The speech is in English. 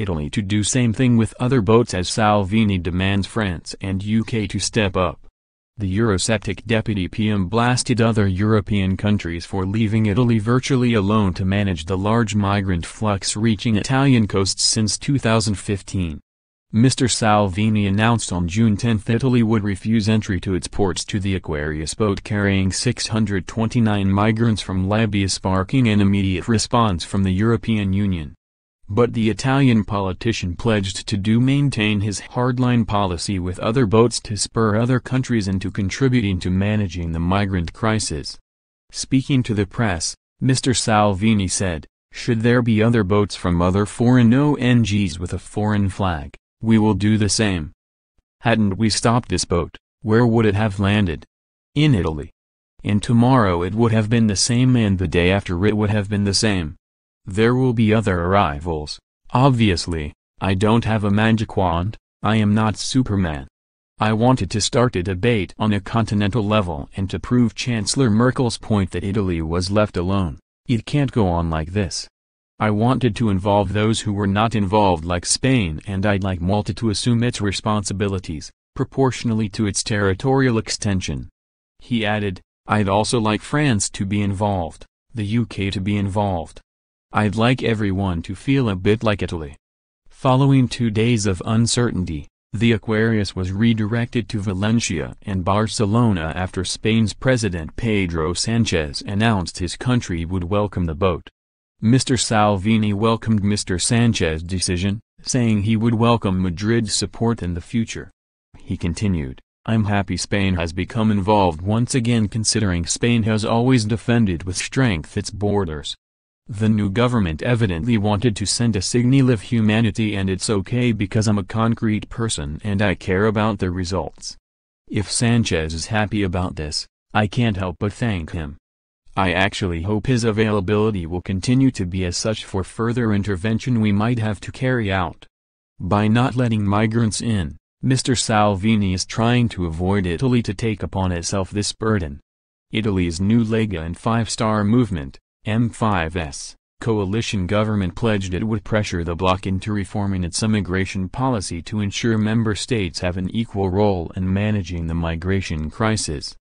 Italy to do same thing with other boats as Salvini demands France and UK to step up. The Eurosceptic deputy PM blasted other European countries for leaving Italy virtually alone to manage the large migrant flux reaching Italian coasts since 2015. Mr. Salvini announced on June 10 Italy would refuse entry to its ports to the Aquarius boat carrying 629 migrants from Libya sparking an immediate response from the European Union but the Italian politician pledged to do maintain his hardline policy with other boats to spur other countries into contributing to managing the migrant crisis. Speaking to the press, Mr. Salvini said, should there be other boats from other foreign ONGs with a foreign flag, we will do the same. Hadn't we stopped this boat, where would it have landed? In Italy. And tomorrow it would have been the same and the day after it would have been the same. There will be other arrivals. Obviously, I don't have a magic wand, I am not Superman. I wanted to start a debate on a continental level and to prove Chancellor Merkel's point that Italy was left alone. It can't go on like this. I wanted to involve those who were not involved like Spain and I'd like Malta to assume its responsibilities, proportionally to its territorial extension. He added, I'd also like France to be involved, the UK to be involved, I'd like everyone to feel a bit like Italy. Following two days of uncertainty, the Aquarius was redirected to Valencia and Barcelona after Spain's President Pedro Sanchez announced his country would welcome the boat. Mr. Salvini welcomed Mr. Sanchez's decision, saying he would welcome Madrid's support in the future. He continued, I'm happy Spain has become involved once again considering Spain has always defended with strength its borders, the new government evidently wanted to send a signal of humanity and it's okay because I'm a concrete person and I care about the results. If Sanchez is happy about this, I can't help but thank him. I actually hope his availability will continue to be as such for further intervention we might have to carry out. By not letting migrants in, Mr. Salvini is trying to avoid Italy to take upon itself this burden. Italy's new Lega and Five Star Movement, M5S coalition government pledged it would pressure the bloc into reforming its immigration policy to ensure member states have an equal role in managing the migration crisis.